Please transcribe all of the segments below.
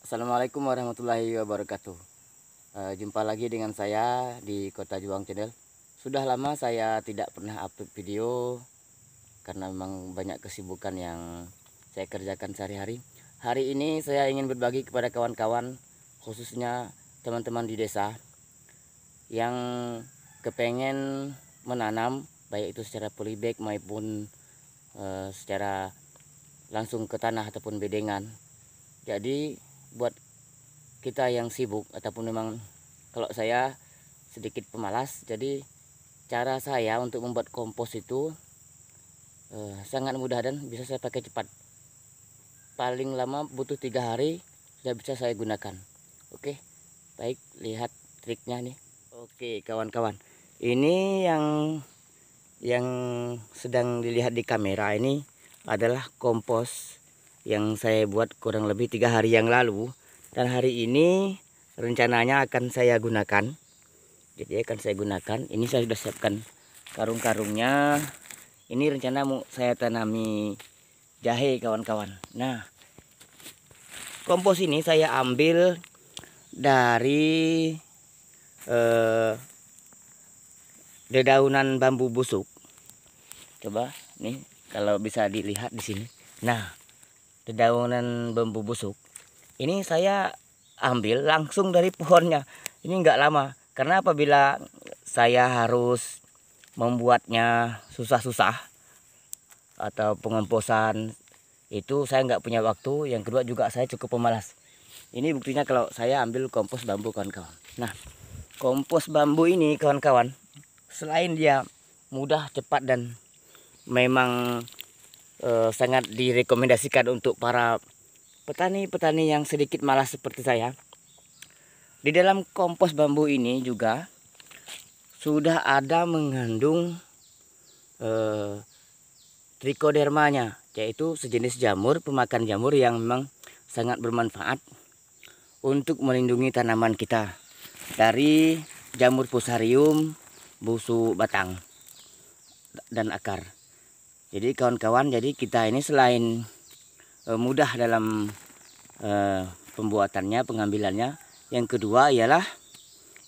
Assalamualaikum warahmatullahi wabarakatuh E, Jumpa lagi dengan saya di Kota Juang Channel Sudah lama saya tidak pernah upload video Karena memang banyak kesibukan yang saya kerjakan sehari-hari Hari ini saya ingin berbagi kepada kawan-kawan Khususnya teman-teman di desa Yang kepengen menanam Baik itu secara polybag maupun e, secara langsung ke tanah ataupun bedengan jadi buat kita yang sibuk ataupun memang kalau saya sedikit pemalas jadi cara saya untuk membuat kompos itu eh, sangat mudah dan bisa saya pakai cepat paling lama butuh tiga hari sudah bisa saya gunakan oke baik lihat triknya nih oke kawan-kawan ini yang yang sedang dilihat di kamera ini adalah kompos yang saya buat kurang lebih tiga hari yang lalu dan hari ini rencananya akan saya gunakan jadi akan saya gunakan ini saya sudah siapkan karung-karungnya ini rencana mau saya tanami jahe kawan-kawan nah kompos ini saya ambil dari eh, dedaunan bambu busuk coba nih kalau bisa dilihat di sini nah dedaunan bambu busuk ini saya ambil langsung dari pohonnya ini nggak lama karena apabila saya harus membuatnya susah-susah atau pengemposan itu saya nggak punya waktu yang kedua juga saya cukup pemalas ini buktinya kalau saya ambil kompos bambu kawan-kawan nah kompos bambu ini kawan-kawan selain dia mudah cepat dan memang Eh, sangat direkomendasikan untuk para petani-petani yang sedikit malas seperti saya. Di dalam kompos bambu ini juga sudah ada mengandung eh, trichodermanya, yaitu sejenis jamur pemakan jamur yang memang sangat bermanfaat untuk melindungi tanaman kita dari jamur fusarium, busuk batang dan akar jadi kawan-kawan jadi kita ini selain e, mudah dalam e, pembuatannya pengambilannya yang kedua ialah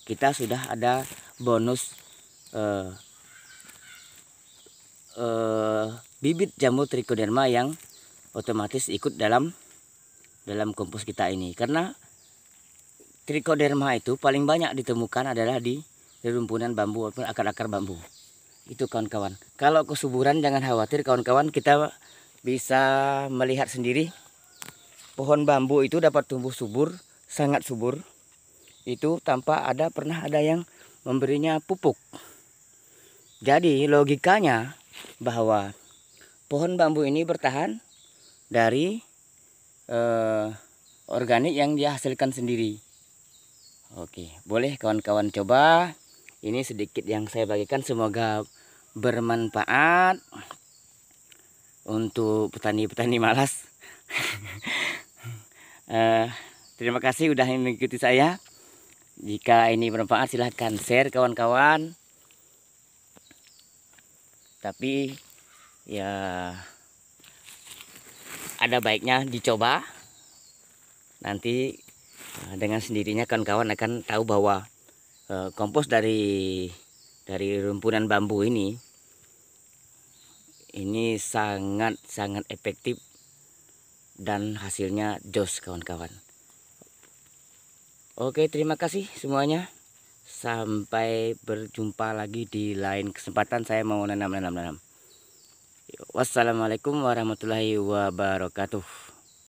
kita sudah ada bonus e, e, bibit jamur trichoderma yang otomatis ikut dalam dalam kompos kita ini karena trichoderma itu paling banyak ditemukan adalah di rumpunan bambu ataupun akar-akar bambu itu kawan-kawan kalau kesuburan jangan khawatir kawan-kawan kita bisa melihat sendiri pohon bambu itu dapat tumbuh subur sangat subur itu tanpa ada pernah ada yang memberinya pupuk jadi logikanya bahwa pohon bambu ini bertahan dari eh, organik yang dihasilkan sendiri oke boleh kawan-kawan coba ini sedikit yang saya bagikan semoga bermanfaat untuk petani-petani malas uh, terima kasih sudah mengikuti saya jika ini bermanfaat silahkan share kawan-kawan tapi ya ada baiknya dicoba nanti eh, dengan sendirinya kawan-kawan akan tahu bahwa Eh, kompos dari dari rumpunan bambu ini ini sangat sangat efektif dan hasilnya jos kawan-kawan. Oke, terima kasih semuanya. Sampai berjumpa lagi di lain kesempatan saya mau nanam-nanam-nanam. Wassalamualaikum warahmatullahi wabarakatuh.